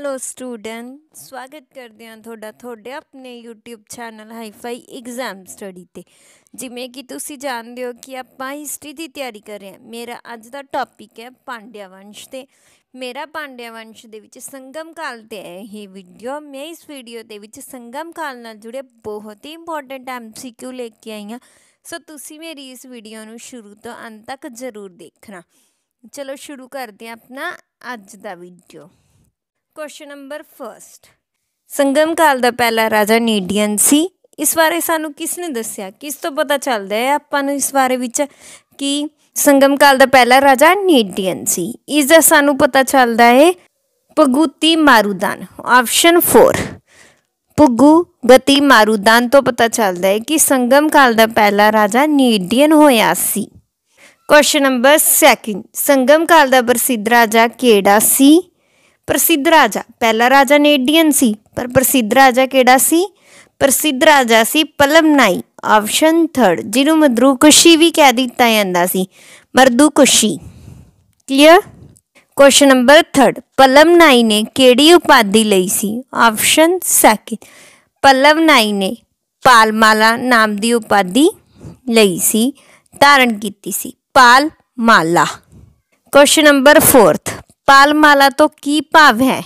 hello student ਸਵਾਗਤ ਕਰਦੇ ਹਾਂ ਤੁਹਾਡਾ ਤੁਹਾਡੇ ਆਪਣੇ YouTube channel hifi exam study ਤੇ ਜਿਵੇਂ ਕਿ ਤੁਸੀਂ ਜਾਣਦੇ ਹੋ ਕਿ ਆਪਾਂ ਹਿਸਟਰੀ ਦੀ ਤਿਆਰੀ ਕਰ ਰਹੇ ਹਾਂ ਮੇਰਾ ਅੱਜ ਦਾ ਟੌਪਿਕ ਹੈ ਪਾਂਡਿਆ ਵੰਸ਼ ਤੇ ਮੇਰਾ ਪਾਂਡਿਆ ਵੰਸ਼ ਦੇ ਵਿੱਚ ਸੰਗਮ ਕਾਲ ਤੇ ਹੈ ਇਹ ਵੀਡੀਓ ਮੈਂ ਇਸ ਵੀਡੀਓ ਦੇ ਵਿੱਚ ਸੰਗਮ ਕਾਲ ਨਾਲ ਜੁੜੇ ਬਹੁਤ ਹੀ ਇੰਪੋਰਟੈਂਟ ਐਮਸੀਕਿਊ ਲੈ ਕੇ ਆਈ ਹਾਂ ਸੋ ਤੁਸੀਂ ਮੇਰੀ ਇਸ ਵੀਡੀਓ ਨੂੰ ਸ਼ੁਰੂ ਤੋਂ ਅੰਤ ਤੱਕ ਜ਼ਰੂਰ ਦੇਖਣਾ ਚਲੋ ਸ਼ੁਰੂ ਕਰਦੇ ਹਾਂ ਆਪਣਾ ਅੱਜ ਦਾ ਵੀਡੀਓ ਕੁਐਸਚਨ ਨੰਬਰ 1 ਸੰਗਮ ਕਾਲ ਦਾ ਪਹਿਲਾ ਰਾਜਾ ਨੀਡੀਅਨ ਸੀ ਇਸ ਬਾਰੇ ਸਾਨੂੰ ਕਿਸ ਨੇ ਦੱਸਿਆ ਕਿਸ ਤੋਂ ਪਤਾ ਚੱਲਦਾ ਹੈ ਆਪਾਂ ਨੂੰ ਇਸ ਬਾਰੇ ਵਿੱਚ ਕਿ ਸੰਗਮ ਕਾਲ ਦਾ ਪਹਿਲਾ ਰਾਜਾ ਨੀਡੀਅਨ ਸੀ ਇਸ ਦਾ ਸਾਨੂੰ ਪਤਾ ਚੱਲਦਾ ਹੈ ਪਗੂਤੀ ਮਾਰੂਦਾਨ ਆਪਸ਼ਨ 4 ਪੁੱਗੂ ਗਤੀ ਮਾਰੂਦਾਨ ਤੋਂ ਪਤਾ ਚੱਲਦਾ ਹੈ ਕਿ ਸੰਗਮ ਕਾਲ ਦਾ ਪਹਿਲਾ ਰਾਜਾ ਨੀਡੀਅਨ ਹੋਇਆ ਸੀ ਕੁਐਸਚਨ ਨੰਬਰ 2 ਸੰਗਮ ਕਾਲ ਦਾ ਪ੍ਰਸਿੱਧ ਰਾਜਾ ਕਿਹੜਾ ਸੀ ਪ੍ਰਸਿੱਧ ਰਾਜਾ ਪਹਿਲਾ ਰਾਜਾ ਨੇਡੀਅਨ ਸੀ ਪਰ ਪ੍ਰਸਿੱਧ ਰਾਜਾ ਕਿਹੜਾ ਸੀ ਪ੍ਰਸਿੱਧ ਰਾਜਾ ਸੀ ਪਲਮਨਾਈ ਆਪਸ਼ਨ 3 ਜਿਹਨੂੰ ਮਦਰੂਕਸ਼ੀ ਵੀ ਕਹਿ ਦਿੱਤਾ ਜਾਂਦਾ ਸੀ ਮਰਦੂਕਸ਼ੀ ਕਲੀਅਰ ਕੁਐਸਚਨ ਨੰਬਰ 3 ਪਲਮਨਾਈ ਨੇ ਕਿਹੜੀ ਉਪਾਧੀ ਲਈ ਸੀ ਆਪਸ਼ਨ 2 ਪਲਮਨਾਈ ਨੇ ਪਾਲਮਾਲਾ ਨਾਮ ਦੀ ਉਪਾਧੀ ਲਈ ਸੀ ਧਾਰਨ ਕੀਤੀ ਸੀ ਪਾਲ ਮਾਲਾ ਕੁਐਸਚਨ ਨੰਬਰ 4 ਪਾਲਮਾਲਾ ਤੋਂ ਕੀ ਭਾਵ ਹੈ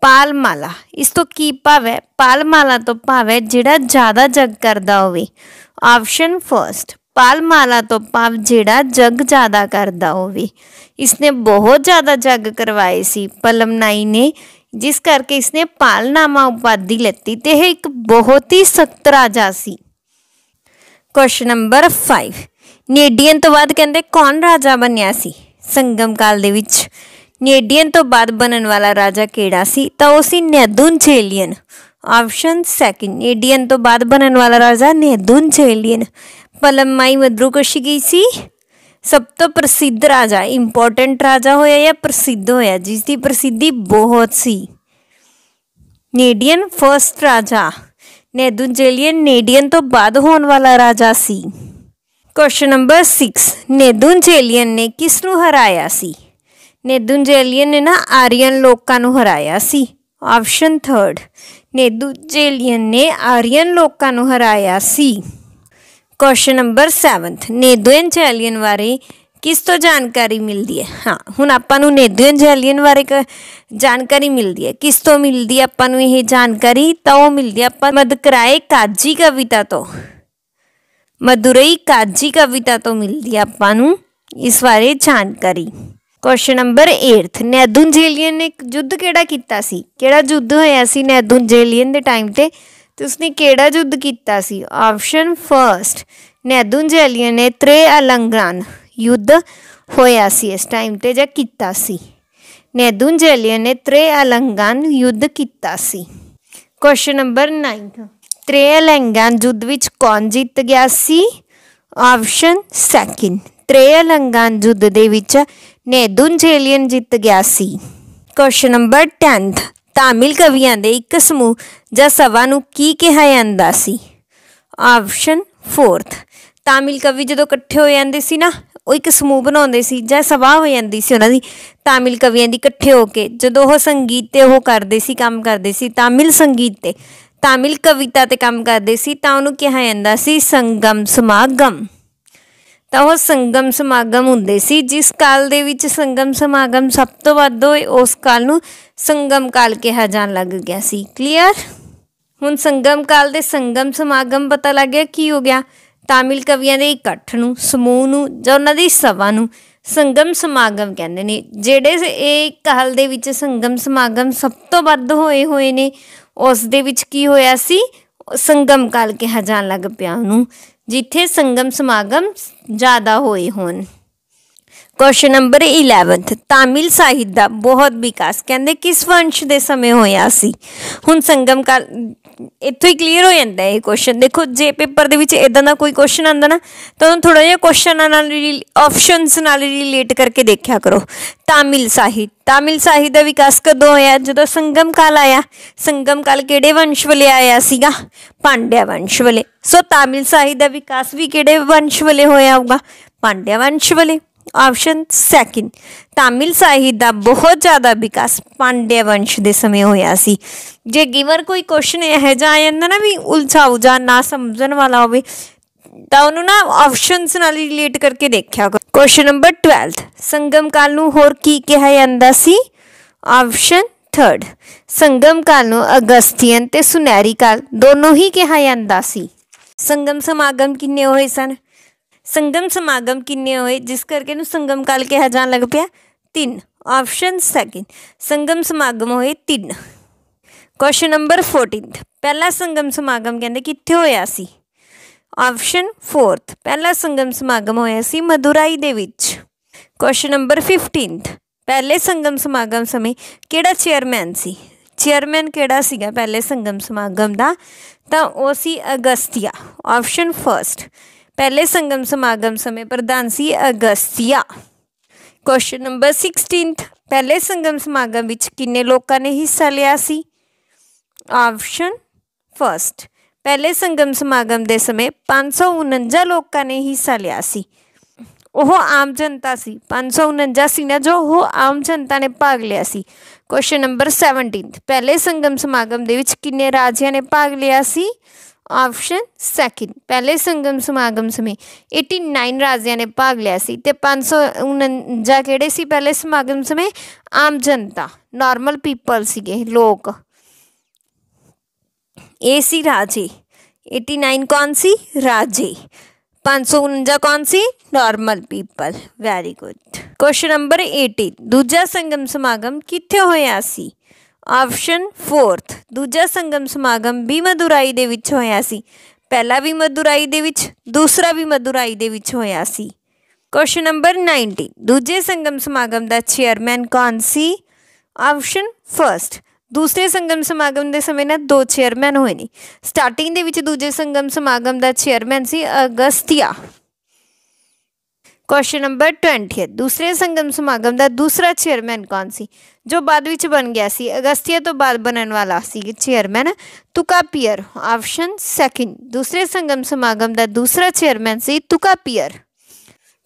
ਪਾਲਮਾਲਾ ਇਸ ਤੋਂ ਕੀ ਭਾਵ ਹੈ ਪਾਲਮਾਲਾ ਤੋਂ ਭਾਵ ਹੈ ਜਿਹੜਾ ਜ਼ਿਆਦਾ ਜਗ ਕਰਦਾ ਹੋਵੇ ਆਪਸ਼ਨ ਫਰਸਟ ਪਾਲਮਾਲਾ ਤੋਂ ਭਾਵ ਜਿਹੜਾ ਜਗ ਜ਼ਿਆਦਾ ਕਰਦਾ ਹੋਵੇ ਇਸਨੇ ਬਹੁਤ ਜ਼ਿਆਦਾ ਜਗ ਕਰਵਾਏ ਸੀ ਪਲਮਨਾਈ ਨੇ ਜਿਸ ਕਰਕੇ ਇਸਨੇ ਪਾਲਨਾਮਾ ਉਪਾਧੀ ਲੈਤੀ ਤੇ ਇਹ ਇੱਕ ਬਹੁਤ ਹੀ ਸਖਤ ਰਾਜਾ ਸੀ ਕੁਐਸਚਨ ਨੰਬਰ 5 ਨੇਡੀਅਨ ਤੋਂ ਬਾਅਦ ਕਹਿੰਦੇ ਕੌਣ ਰਾਜਾ ਬਣਿਆ ਸੀ ਸੰਗਮ ਕਾਲ ਦੇ ਵਿੱਚ ਨੇਡੀਅਨ ਤੋਂ ਬਾਅਦ ਬਣਨ ਵਾਲਾ ਰਾਜਾ ਕਿਹੜਾ ਸੀ ਤਾਂ ਉਹ ਸੀ ਚੇਲੀਅਨ ਆਪਸ਼ਨ ਸੈਕਿੰਡ ਨੇਡੀਅਨ ਤੋਂ ਬਾਅਦ ਬਣਨ ਵਾਲਾ ਰਾਜਾ ਨੈਦੁਨਚੇਲੀਅਨ ਪਲਮਮਾਈ ਮਦਰੂਕਸ਼ੀ ਕੀ ਸੀ ਸਭ ਤੋਂ ਪ੍ਰਸਿੱਧ ਰਾਜਾ ਇੰਪੋਰਟੈਂਟ ਰਾਜਾ ਹੋਇਆ ਜਾਂ ਪ੍ਰਸਿੱਧ ਹੋਇਆ ਜਿਸ ਦੀ ਪ੍ਰਸਿੱਧੀ ਬਹੁਤ ਸੀ ਨੇਡੀਅਨ ਫਰਸਟ ਰਾਜਾ ਚੇਲੀਅਨ ਨੇਡੀਅਨ ਤੋਂ ਬਾਅਦ ਹੋਣ ਵਾਲਾ ਰਾਜਾ ਸੀ ਕੁਐਸਚਨ ਨੰਬਰ 6 ਚੇਲੀਅਨ ਨੇ ਕਿਸ ਨੂੰ ਹਰਾਇਆ ਸੀ ਨੇਦੁੰਜੇਲੀਅਨ ਨੇ ਨਾ ਆਰੀਅਨ ਲੋਕਾਂ ਨੂੰ ਹਰਾਇਆ ਸੀ ਆਪਸ਼ਨ 3 ਨੇਦੁੰਜੇਲੀਅਨ ਨੇ ਆਰੀਅਨ ਲੋਕਾਂ ਨੂੰ ਹਰਾਇਆ ਸੀ ਕੁਐਸਚਨ ਨੰਬਰ 7 ਨੇਦੁੰਜੇਲੀਅਨ ਬਾਰੇ ਕਿਸ ਤੋਂ ਜਾਣਕਾਰੀ ਮਿਲਦੀ ਹੈ ਹਾਂ ਹੁਣ ਆਪਾਂ ਨੂੰ ਨੇਦੁੰਜੇਲੀਅਨ ਬਾਰੇ ਜਾਣਕਾਰੀ ਮਿਲਦੀ ਹੈ ਕਿਸ ਤੋਂ ਮਿਲਦੀ ਆਪਾਂ ਨੂੰ ਇਹ ਜਾਣਕਾਰੀ ਤਾਂ ਉਹ ਮਿਲਦੀ ਹੈ ਆਪਾਂ ਮਦਕਰਾਏ ਕਾਜੀ ਕਵਿਤਾ ਤੋਂ ਮਦੁਰਈ ਕਾਜੀ ਕਵਿਤਾ ਤੋਂ ਮਿਲਦੀ ਆਪਾਂ ਨੂੰ ਇਸ ਬਾਰੇ ਜਾਣਕਾਰੀ ਕੁਐਸਚਨ ਨੰਬਰ 8 ਨੈਦੁਨਜੇਲੀਅਨ ਨੇ ਯੁੱਧ ਕਿਹੜਾ ਕੀਤਾ ਸੀ ਕਿਹੜਾ ਯੁੱਧ ਹੋਇਆ ਸੀ ਨੈਦੁਨਜੇਲੀਅਨ ਦੇ ਟਾਈਮ ਤੇ ਤੇ ਉਸਨੇ ਕਿਹੜਾ ਯੁੱਧ ਕੀਤਾ ਸੀ ਆਪਸ਼ਨ ਫਰਸਟ ਨੈਦੁਨਜੇਲੀਅਨ ਨੇ ਤ੍ਰੇ ਅਲੰਗਰਾਨ ਯੁੱਧ ਹੋਇਆ ਸੀ ਇਸ ਟਾਈਮ ਤੇ ਜਾਂ ਕੀਤਾ ਸੀ ਨੈਦੁਨਜੇਲੀਅਨ ਨੇ ਤ੍ਰੇ ਅਲੰਗਾਨ ਯੁੱਧ ਕੀਤਾ ਸੀ ਕੁਐਸਚਨ ਨੰਬਰ 9 ਤ੍ਰੇ ਅਲੰਗਾਨ ਯੁੱਧ ਵਿੱਚ ਕੌਣ ਜਿੱਤ ਗਿਆ ਸੀ ਆਪਸ਼ਨ ਸੈਕਿੰਡ ਤ੍ਰੇ ਅਲੰਗਾਨ ਯੁੱਧ ਦੇ ਵਿੱਚ ਨੇ ਦੁੰਝੇਲੀਅਨ ਜਿੱਤ ਗਿਆ ਸੀ ਕੁਐਸਚਨ ਨੰਬਰ 10th ਤਾਮਿਲ ਕਵੀਆਂ ਦੇ ਇੱਕ ਸਮੂਹ ਜਾਂ ਸਭਾ ਨੂੰ ਕੀ ਕਿਹਾ ਜਾਂਦਾ ਸੀ ਆਪਸ਼ਨ 4th ਤਾਮਿਲ ਕਵੀ ਜਦੋਂ ਇਕੱਠੇ ਹੋ ਜਾਂਦੇ ਸੀ ਨਾ ਉਹ ਇੱਕ ਸਮੂਹ ਬਣਾਉਂਦੇ ਸੀ ਜਾਂ ਸਭਾ ਹੋ ਜਾਂਦੀ ਸੀ ਉਹਨਾਂ ਦੀ ਤਾਮਿਲ ਕਵੀਆਂ ਦੀ ਇਕੱਠੇ ਹੋ ਕੇ ਜਦੋਂ ਉਹ ਸੰਗੀਤ ਤੇ ਉਹ ਕਰਦੇ ਸੀ ਕੰਮ ਕਰਦੇ ਸੀ ਤਾਮਿਲ ਸੰਗੀਤ ਤੇ ਤਾਮਿਲ ਕਵਿਤਾ ਤੇ ਕੰਮ ਕਰਦੇ ਸੀ ਤਾਂ ਉਹਨੂੰ ਕਿਹਾ ਜਾਂਦਾ ਸੀ ਸੰਗਮ ਸਮਾਗਮ ਤਾਂ ਉਹ ਸੰਗਮ ਸਮਾਗਮ ਹੁੰਦੇ ਸੀ ਜਿਸ ਕਾਲ ਦੇ ਵਿੱਚ ਸੰਗਮ ਸਮਾਗਮ ਸਭ ਤੋਂ ਵੱਧ ਹੋਏ ਉਸ ਕਾਲ ਨੂੰ ਸੰਗਮ ਕਾਲ ਕਿਹਾ ਜਾਣ ਲੱਗ ਗਿਆ ਸੀ ਕਲੀਅਰ ਹੁਣ ਸੰਗਮ ਕਾਲ ਦੇ ਸੰਗਮ ਸਮਾਗਮ ਪਤਾ ਲੱਗ ਗਿਆ ਕੀ ਹੋ ਗਿਆ ਤਾਮਿਲ ਕਵੀਆਂ ਦੇ ਇਕੱਠ ਨੂੰ ਸਮੂਹ ਨੂੰ ਜਾਂ ਉਹਨਾਂ ਦੀ ਸਭਾ ਨੂੰ ਸੰਗਮ ਸਮਾਗਮ ਕਹਿੰਦੇ ਨੇ ਜਿਹੜੇ ਇਹ ਕਾਲ ਦੇ ਵਿੱਚ ਸੰਗਮ ਸਮਾਗਮ ਸਭ ਤੋਂ ਵੱਧ ਹੋਏ ਹੋਏ ਨੇ ਉਸ ਦੇ ਵਿੱਚ ਕੀ ਹੋਇਆ ਸੀ ਸੰਗਮ ਕਾਲ ਕਿਹਾ ਜਾਣ ਲੱਗ ਪਿਆ ਉਹਨੂੰ ਜਿੱਥੇ ਸੰਗਮ ਸਮਾਗਮ ਜ਼ਿਆਦਾ ਹੋਏ ਹੋਣ ਕੁਐਸਚਨ ਨੰਬਰ 11 ਤਾਮਿਲ ਸਾਹਿਤ ਦਾ ਬਹੁਤ ਵਿਕਾਸ ਕਹਿੰਦੇ ਕਿਸ ਵੰਸ਼ ਦੇ ਸਮੇਂ ਹੋਇਆ ਸੀ ਹੁਣ ਸੰਗਮ ਕਾਲ ਇੱਥੇ ਹੀ ਕਲੀਅਰ ਹੋ ਜਾਂਦਾ ਇਹ ਕੁਐਸਚਨ ਦੇਖੋ ਜੇ ਪੇਪਰ ਦੇ ਵਿੱਚ ਇਦਾਂ ਦਾ ਕੋਈ ਕੁਐਸਚਨ ਆਂਦਾ ਨਾ ਤਾਂ ਉਹਨੂੰ ਥੋੜਾ ਜਿਹਾ ਕੁਐਸਚਨ ਨਾਲ ਆਪਸ਼ਨਸ ਨਾਲ ਰਿਲੇਟ ਕਰਕੇ ਦੇਖਿਆ ਕਰੋ ਤਾਮਿਲ ਸਾਹਿਤ ਤਾਮਿਲ ਸਾਹਿਤ ਦਾ ਵਿਕਾਸ ਕਦੋਂ ਹੋਇਆ ਜਦੋਂ ਸੰਗਮ ਕਾਲ ਆਇਆ ਸੰਗਮ ਕਾਲ ਕਿਹੜੇ ਵੰਸ਼ ਵਲੇ ਆਇਆ ਸੀਗਾ ਪਾਂਡਿਆ ਵੰਸ਼ ਵਲੇ ਸੋ ਤਾਮਿਲ ਸਾਹਿਤ ਦਾ ਵਿਕਾਸ ਵੀ ਕਿਹੜੇ ਵੰਸ਼ ਵਲੇ ਹੋਇਆ ਹੋਊਗਾ ਪਾਂਡਿਆ ਵੰਸ਼ ਵਲੇ ਆਪਸ਼ਨ ਸੈਕਿੰਡ ਤਾਮਿਲ ਸਾਹਿਤ ਦਾ ਬਹੁਤ ਜ਼ਿਆਦਾ ਵਿਕਾਸ ਪਾਂਡਿਆ ਵੰਸ਼ ਦੇ ਸਮੇਂ ਹੋਇਆ ਸੀ ਜੇ ਗਿਵਰ ਕੋਈ ਕੁਐਸਚਨ ਇਹ ਜਾਂ ਜਾਂਦਾ ਨਾ ਵੀ ਉਲਝਾਉ ਉਜਾ ਨਾ ਸਮਝਣ ਵਾਲਾ ਹੋਵੇ ਤਾਂ ਉਹਨੂੰ ਨਾ ਆਪਸ਼ਨਸ ਨਾਲ ਰਿਲੇਟ ਕਰਕੇ ਦੇਖਿਆ ਕੁਐਸਚਨ ਨੰਬਰ 12 ਸੰਗਮ ਕਾਲ ਨੂੰ ਹੋਰ ਕੀ ਕਿਹਾ ਜਾਂਦਾ ਸੀ ਆਪਸ਼ਨ 3 ਸੰਗਮ ਕਾਲ ਨੂੰ ਅਗਸਤੀਅਨ ਤੇ ਸੁਨਹਿਰੀ ਕਾਲ ਦੋਨੋਂ ਹੀ ਕਿਹਾ ਜਾਂਦਾ ਸੀ ਸੰਗਮ ਸਮਾਗਮ ਕਿੰਨੇ ਹੋਏ ਸਨ ਸੰਗਮ ਸਮਾਗਮ ਕਿੰਨੇ ਹੋਏ ਜਿਸ ਕਰਕੇ ਨੂੰ ਸੰਗਮ ਕਾਲ ਕਿਹਾ ਜਾਣ ਲੱਗ ਪਿਆ ਤਿੰਨ ਆਪਸ਼ਨ ਸੈਕਿੰਡ ਸੰਗਮ ਸਮਾਗਮ ਹੋਏ ਤਿੰਨ ਕੁਐਸਚਨ ਨੰਬਰ 14 ਪਹਿਲਾ ਸੰਗਮ ਸਮਾਗਮ ਕਹਿੰਦੇ ਕਿੱਥੇ ਹੋਇਆ ਸੀ ਆਪਸ਼ਨ 4 ਪਹਿਲਾ ਸੰਗਮ ਸਮਾਗਮ ਹੋਇਆ ਸੀ ਮਦੁਰਾਈ ਦੇ ਵਿੱਚ ਕੁਐਸਚਨ ਨੰਬਰ 15 ਪਹਿਲੇ ਸੰਗਮ ਸਮਾਗਮ ਸਮੇਂ ਕਿਹੜਾ ਚੇਅਰਮੈਨ ਸੀ ਚੇਅਰਮੈਨ ਕਿਹੜਾ ਸੀਗਾ ਪਹਿਲੇ ਸੰਗਮ ਸਮਾਗਮ ਦਾ ਤਾਂ ਉਹ ਸੀ ਅਗਸਤੀਆ ਆਪਸ਼ਨ 1st ਪਹਿਲੇ ਸੰਗਮ ਸਮਾਗਮ ਸਮੇਂ ਪ੍ਰਧਾਨ ਸੀ ਅਗਸਤੀਆ ਕੁਐਸਚਨ ਨੰਬਰ 16 ਪਹਿਲੇ ਸੰਗਮ ਸਮਾਗਮ ਵਿੱਚ ਕਿੰਨੇ ਲੋਕਾਂ ਨੇ ਹਿੱਸਾ ਲਿਆ ਸੀ ਆਪਸ਼ਨ ਫਰਸਟ ਪਹਿਲੇ ਸੰਗਮ ਸਮਾਗਮ ਦੇ ਸਮੇਂ 549 ਲੋਕਾਂ ਨੇ ਹਿੱਸਾ ਲਿਆ ਸੀ ਉਹ ਆਮ ਜਨਤਾ ਸੀ 549 ਸੀ ਨਾ ਜੋ ਉਹ ਆਮ ਜਨਤਾ ਨੇ ਭਾਗ ਲਿਆ ਸੀ ਕੁਐਸਚਨ ਨੰਬਰ 17 ਪਹਿਲੇ ਸੰਗਮ ਸਮਾਗਮ ਦੇ ਵਿੱਚ ਕਿੰਨੇ ਰਾਜਿਆਂ ਨੇ ਭਾਗ ਲਿਆ ਸੀ ਆਪਸ਼ਨ ਸੈਕਿੰਡ ਪਹਿਲੇ ਸੰਗਮ ਸਮਾਗਮ ਸਮੇਂ 89 ਰਾਜਿਆਂ ਨੇ ਭਾਗ ਲਿਆ ਸੀ ਤੇ 549 ਕਿਹੜੇ ਸੀ ਪਹਿਲੇ ਸਮਾਗਮ ਸਮੇਂ ਆਮ ਜਨਤਾ ਨਾਰਮਲ ਪੀਪਲ ਸੀਗੇ ਲੋਕ ਏ ਸੀ ਰਾਜੇ 89 ਕੌਣ ਸੀ ਰਾਜੇ 549 ਕੌਣ ਸੀ normal people very good question number 18 ਦੂਜਾ ਸੰਗਮ ਸਮਾਗਮ ਕਿੱਥੇ ਹੋਇਆ ਸੀ ਆਪਸ਼ਨ 4th ਦੂਜਾ ਸੰਗਮ ਸਮਾਗਮ ਵੀ ਮਦੁਰਾਈ ਦੇ ਵਿੱਚ ਹੋਇਆ ਸੀ ਪਹਿਲਾ ਵੀ ਮਦੁਰਾਈ ਦੇ ਵਿੱਚ ਦੂਸਰਾ ਵੀ ਮਦੁਰਾਈ ਦੇ ਵਿੱਚ ਹੋਇਆ ਸੀ ਕੁਐਸਚਨ ਨੰਬਰ 90 ਦੂਜੇ ਸੰਗਮ ਸਮਾਗਮ ਦਾ ਚੇਅਰਮੈਨ ਕੌਣ ਸੀ ਆਪਸ਼ਨ 1st ਦੂਸਰੇ ਸੰਗਮ ਸਮਾਗਮ ਦੇ ਸਮੇਂ ਨਾ ਦੋ ਚੇਅਰਮੈਨ ਹੋਏ ਨੇ ਸਟਾਰਟਿੰਗ ਦੇ ਵਿੱਚ ਦੂਜੇ ਸੰਗਮ ਸਮਾਗਮ ਦਾ ਚੇਅਰਮੈਨ ਸੀ ਅਗਸਤੀਆ ਕੁਐਸਚਨ ਨੰਬਰ 20 ਦੂਸਰੇ ਸੰਗਮ ਸਮਾਗਮ ਦਾ ਦੂਸਰਾ ਚੇਅਰਮੈਨ ਕੌਣ ਸੀ ਜੋ ਬਾਅਦ ਵਿੱਚ ਬਣ ਗਿਆ ਸੀ ਅਗਸਤੀਆ ਤੋਂ ਬਾਅਦ ਬਣਨ ਵਾਲਾ ਸੀ ਚੇਅਰਮੈਨ ਤੁਕਾ ਪੀਅਰ ਆਪਸ਼ਨ ਸੈਕਿੰਡ ਦੂਸਰੇ ਸੰਗਮ ਸਮਾਗਮ ਦਾ ਦੂਸਰਾ ਚੇਅਰਮੈਨ ਸੀ ਤੁਕਾ ਪੀਅਰ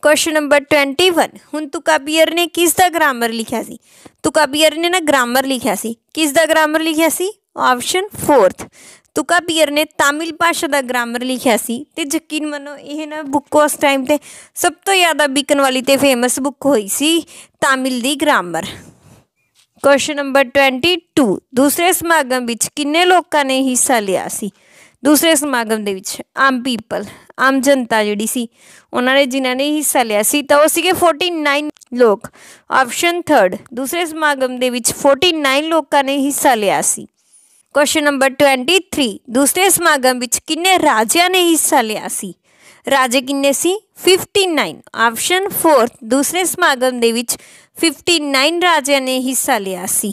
ਕੁਐਸਚਨ ਨੰਬਰ 21 ਹੁਣ ਤੁਕਾ ਪੀਅਰ ਨੇ ਕਿਸ ਦਾ ਗ੍ਰਾਮਰ ਲਿਖਿਆ ਸੀ ਤੁਕਾ ਪੀਅਰ ਨੇ ਨਾ ਗ੍ਰਾਮਰ ਲਿਖਿਆ ਸੀ ਕਿਸ ਦਾ ਗ੍ਰਾਮਰ ਲਿਖਿਆ ਸੀ ਆਪਸ਼ਨ 4 ਤੁਕਾ ਪੀਰ ਨੇ ਤਾਮਿਲ ਭਾਸ਼ਾ ਦਾ ਗ੍ਰਾਮਰ ਲਿਖਿਆ ਸੀ ਤੇ ਯਕੀਨ ਮੰਨੋ ਇਹ ਨਾ ਬੁੱਕ ਉਸ ਟਾਈਮ ਤੇ ਸਭ ਤੋਂ ਜ਼ਿਆਦਾ ਵਿਕਣ ਵਾਲੀ ਤੇ ਫੇਮਸ ਬੁੱਕ ਹੋਈ ਸੀ ਤਾਮਿਲ ਦੀ ਗ੍ਰਾਮਰ ਕੁਐਸਚਨ ਨੰਬਰ 22 ਦੂਸਰੇ ਸਮਾਗਮ ਵਿੱਚ ਕਿੰਨੇ ਲੋਕਾਂ ਨੇ ਹਿੱਸਾ ਲਿਆ ਸੀ ਦੂਸਰੇ ਸਮਾਗਮ ਦੇ ਵਿੱਚ ਆਮ ਪੀਪਲ ਆਮ ਜਨਤਾ ਜਿਹੜੀ ਸੀ ਉਹਨਾਂ ਨੇ ਜਿਨ੍ਹਾਂ ਨੇ ਹਿੱਸਾ ਲਿਆ ਸੀ ਤਾਂ ਉਹ ਸੀਗੇ 49 ਲੋਕ ਆਪਸ਼ਨ 3 ਦੂਸਰੇ ਸਮਾਗਮ ਦੇ ਵਿੱਚ 49 ਲੋਕਾਂ ਨੇ ਹਿੱਸਾ ਲਿਆ ਸੀ ਕੁਐਸਚਨ ਨੰਬਰ 23 ਦੂਸਰੇ ਸਮਾਗਮ ਵਿੱਚ ਕਿੰਨੇ ਰਾਜਿਆਂ ਨੇ ਹਿੱਸਾ ਲਿਆ ਸੀ ਰਾਜੇ ਕਿੰਨੇ ਸੀ 59 ਆਪਸ਼ਨ 4 ਦੂਸਰੇ ਸਮਾਗਮ ਦੇ ਵਿੱਚ 59 ਰਾਜਿਆਂ ਨੇ ਹਿੱਸਾ ਲਿਆ ਸੀ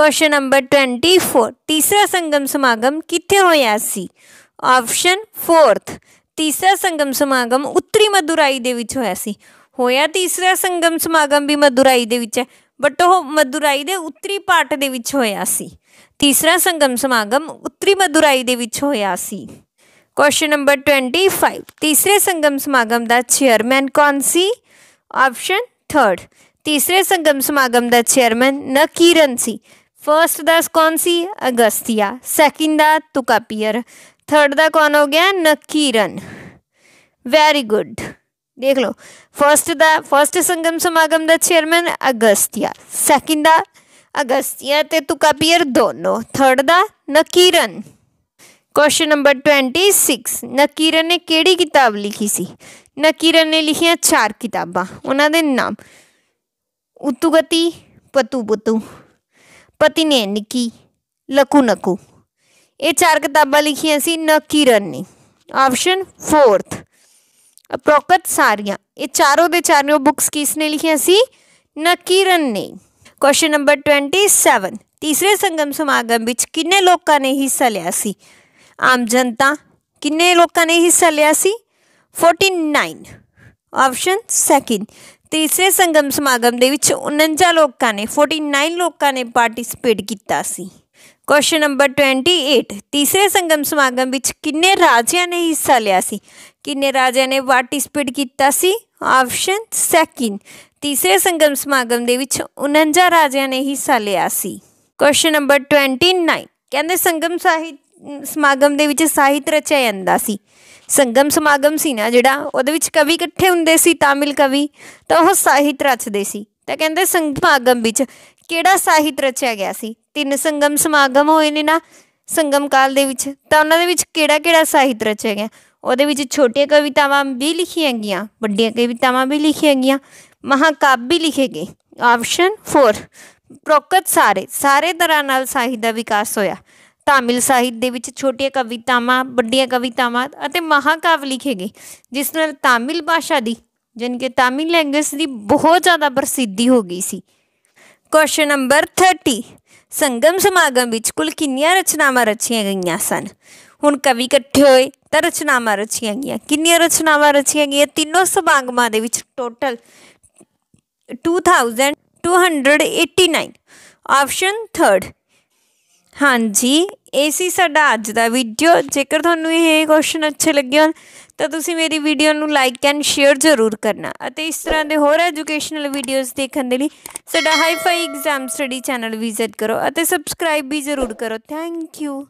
ਕੁਐਸਚਨ ਨੰਬਰ 24 ਤੀਸਰਾ ਸੰਗਮ ਸਮਾਗਮ ਕਿੱਥੇ ਹੋਇਆ ਸੀ ਆਪਸ਼ਨ 4 ਤੀਸਰਾ ਸੰਗਮ ਸਮਾਗਮ ਉੱਤਰੀ ਮਦੁਰਾਈ ਦੇ ਵਿੱਚ ਹੋਇਆ ਸੀ ਹੋਇਆ ਤੀਸਰਾ ਸੰਗਮ ਸਮਾਗਮ ਵੀ ਮਦੁਰਾਈ ਦੇ ਵਿੱਚ ਹੈ ਬਟ ਉਹ ਮਦੁਰਾਈ ਦੇ ਉੱਤਰੀ ਪਾਰਟ ਦੇ ਵਿੱਚ ਹੋਇਆ ਸੀ ਤੀਸਰਾ ਸੰਗਮ ਸਮਾਗਮ ਉੱਤਰੀ ਮਦੁਰਾਈ ਦੇ ਵਿੱਚ ਹੋਇਆ ਸੀ ਕੁਐਸਚਨ ਨੰਬਰ 25 ਤੀਸਰੇ ਸੰਗਮ ਸਮਾਗਮ ਦਾ ਚੇਅਰਮੈਨ ਕੌਣ ਸੀ ਆਪਸ਼ਨ 3 ਤੀਸਰੇ ਸੰਗਮ ਸਮਾਗਮ ਦਾ ਚੇਅਰਮੈਨ ਨਕੀਰਨ ਸੀ ਫਰਸਟ ਦਾ ਕੌਣ ਸੀ ਅਗਸਤੀਆ ਸੈਕਿੰਡ ਦਾ ਤੁਕਾਪੀਅਰ ਥਰਡ ਦਾ ਕੌਣ ਹੋ ਗਿਆ ਨਕੀਰਨ ਵੈਰੀ ਗੁੱਡ ਦੇਖ ਲਓ ਫਰਸਟ ਦਾ ਫਰਸਟ ਸੰਗਮ ਸਮਾਗਮ ਦਾ ਚੇਅਰਮੈਨ ਅਗਸਤਿਆ ਸੈਕਿੰਡ ਦਾ ਅਗਸਤਿਆ ਤੇ ਤੁਕਾਪੀਰ ਦੋਨੋ ਥਰਡ ਦਾ ਨਕੀਰਨ ਕੁਐਸਚਨ ਨੰਬਰ 26 ਨਕੀਰਨ ਨੇ ਕਿਹੜੀ ਕਿਤਾਬ ਲਿਖੀ ਸੀ ਨਕੀਰਨ ਨੇ ਲਿਖੀਆਂ ਚਾਰ ਕਿਤਾਬਾਂ ਉਹਨਾਂ ਦੇ ਨਾਮ ਉਤੁਗਤੀ ਪਤੂ ਬਤੂ ਪਤੀ ਨੇ ਨਿੱਕੀ ਲਕੂ ਨਕੂ ਇਹ ਚਾਰ ਕਿਤਾਬਾਂ ਲਿਖੀਆਂ ਸੀ ਨਕੀਰਨ ਨੇ ਆਪਸ਼ਨ 4th ਅਪਰੋਕਤ ਸਾਰੀਆਂ ਇਹ ਚਾਰੋਂ ਦੇ ਚਾਰੋਂ ਬੁੱਕਸ ਕਿਸ ਨੇ ਲਿਖੀਆਂ ਸੀ ਨਕੀਰਨ ਨੇ ਕੁਐਸਚਨ ਨੰਬਰ 27 ਤੀਸਰੇ ਸੰਗਮ ਸਮਾਗਮ ਵਿੱਚ ਕਿੰਨੇ ਲੋਕਾਂ ਨੇ ਹਿੱਸਾ ਲਿਆ ਸੀ ਆਮ ਜਨਤਾ ਕਿੰਨੇ ਲੋਕਾਂ ਨੇ ਹਿੱਸਾ ਲਿਆ ਸੀ 49 ਆਪਸ਼ਨ ਸੈਕਿੰਡ ਤੀਸਰੇ ਸੰਗਮ ਸਮਾਗਮ ਦੇ ਵਿੱਚ 49 ਲੋਕਾਂ ਨੇ 49 ਲੋਕਾਂ ਨੇ ਪਾਰਟਿਸਿਪੇਟ ਕੀਤਾ ਸੀ ਕੁਐਸਚਨ ਨੰਬਰ 28 ਤੀਸਰੇ ਸੰਗਮ ਸਮਾਗਮ ਵਿੱਚ ਕਿੰਨੇ ਰਾਜਿਆਂ ਨੇ ਹਿੱਸਾ ਲਿਆ ਸੀ ਕਿੰਨੇ ਰਾਜਿਆਂ ਨੇ ਪਾਰਟਿਸਪੇਟ ਕੀਤਾ ਸੀ ਆਪਸ਼ਨ ਸੈਕਿੰਡ ਤੀਸਰੇ ਸੰਗਮ ਸਮਾਗਮ ਦੇ ਵਿੱਚ 49 ਰਾਜਿਆਂ ਨੇ ਹਿੱਸਾ ਲਿਆ ਸੀ ਕੁਐਸਚਨ ਨੰਬਰ 29 ਕਹਿੰਦੇ ਸੰਗਮ ਸਾਹਿਤ ਸਮਾਗਮ ਦੇ ਵਿੱਚ ਸਾਹਿਤ ਰਚਿਆ ਜਾਂਦਾ ਸੀ ਸੰਗਮ ਸਮਾਗਮ ਸੀ ਨਾ ਜਿਹੜਾ ਉਹਦੇ ਵਿੱਚ ਕਵੀ ਇਕੱਠੇ ਹੁੰਦੇ ਸੀ ਤਾਮਿਲ ਕਵੀ ਤਾਂ ਉਹ ਸਾਹਿਤ ਰਚਦੇ ਸੀ ਤਾਂ ਕਹਿੰਦੇ ਸਮਾਗਮ ਵਿੱਚ ਕਿਹੜਾ ਸਾਹਿਤ ਰਚਿਆ ਗਿਆ ਸੀ ਤਿੰਨ ਸੰਗਮ ਸਮਾਗਮ ਹੋਏ ਨੇ ਨਾ ਸੰਗਮ ਕਾਲ ਦੇ ਵਿੱਚ ਤਾਂ ਉਹਨਾਂ ਦੇ ਵਿੱਚ ਕਿਹੜਾ ਕਿਹੜਾ ਸਾਹਿਤ ਰਚਿਆ ਗਿਆ ਉਹਦੇ ਵਿੱਚ ਛੋਟੀਆਂ ਕਵਿਤਾਵਾਂ ਵੀ ਲਿਖੀਆਂ ਗਈਆਂ ਵੱਡੀਆਂ ਕਵਿਤਾਵਾਂ ਵੀ ਲਿਖੀਆਂ ਗਈਆਂ ਮਹਾਕਾਵ ਵੀ ਲਿਖੇ ਗਏ ਆਪਸ਼ਨ 4 ਪ੍ਰੋਕਤ ਸਾਰੇ ਸਾਰੇ ਤਰ੍ਹਾਂ ਨਾਲ ਸਾਹਿਤ ਦਾ ਵਿਕਾਸ ਹੋਇਆ ਤਾਮਿਲ ਸਾਹਿਤ ਦੇ ਵਿੱਚ ਛੋਟੀਆਂ ਕਵਿਤਾਵਾਂ ਵੱਡੀਆਂ ਕਵਿਤਾਵਾਂ ਅਤੇ ਮਹਾਕਾਵ ਲਿਖੇ ਗਏ ਜਿਸ ਨਾਲ ਤਾਮਿਲ ਭਾਸ਼ਾ ਦੀ ਜਨ ਕੇ ਤਾਮਿਲ ਲੈਂਗੁਏਜ ਦੀ ਬਹੁਤ ਜ਼ਿਆਦਾ ਪ੍ਰਸਿੱਧੀ ਹੋ ਗਈ ਸੀ ਕੁਐਸਚਨ ਨੰਬਰ 30 ਸੰਗਮ ਸਮਾਗਮ ਵਿੱਚ ਕੁੱਲ ਕਿੰਨੀਆਂ ਰਚਨਾਵਾਂ ਰਚੀਆਂ ਗਈਆਂ ਸਨ ਹੁਣ ਕਵੀ ਇਕੱਠੇ ਹੋਏ ਤਾਂ ਰਚਨਾਵਾਂ ਰਚੀਆਂ ਗਈਆਂ ਕਿੰਨੀਆਂ ਰਚਨਾਵਾਂ ਰਚੀਆਂ ਗਈਆਂ ਤਿੰਨੋਂ ਸਮਾਗਮਾਂ ਦੇ ਵਿੱਚ ਟੋਟਲ 2289 ਆਪਸ਼ਨ 3 ਹਾਂਜੀ ਇਹ ਸੀ ਸਾਡਾ ਅੱਜ ਦਾ ਵੀਡੀਓ ਜੇਕਰ ਤੁਹਾਨੂੰ ਇਹ ਕੁਐਸਚਨ ਅੱਛੇ ਲੱਗੇ ਹੋਣ ਤਾਂ ਤੁਸੀਂ ਮੇਰੀ ਵੀਡੀਓ ਨੂੰ ਲਾਈਕ ਐਂਡ ਸ਼ੇਅਰ ਜ਼ਰੂਰ ਕਰਨਾ ਅਤੇ ਇਸ ਤਰ੍ਹਾਂ ਦੇ ਹੋਰ ਐਜੂਕੇਸ਼ਨਲ ਵੀਡੀਓਜ਼ ਦੇਖਣ ਦੇ ਲਈ ਸਾਡਾ hifi exam study channel visit ਕਰੋ ਅਤੇ ਸਬਸਕ੍ਰਾਈਬ ਵੀ ਜ਼ਰੂਰ ਕਰੋ ਥੈਂਕ ਯੂ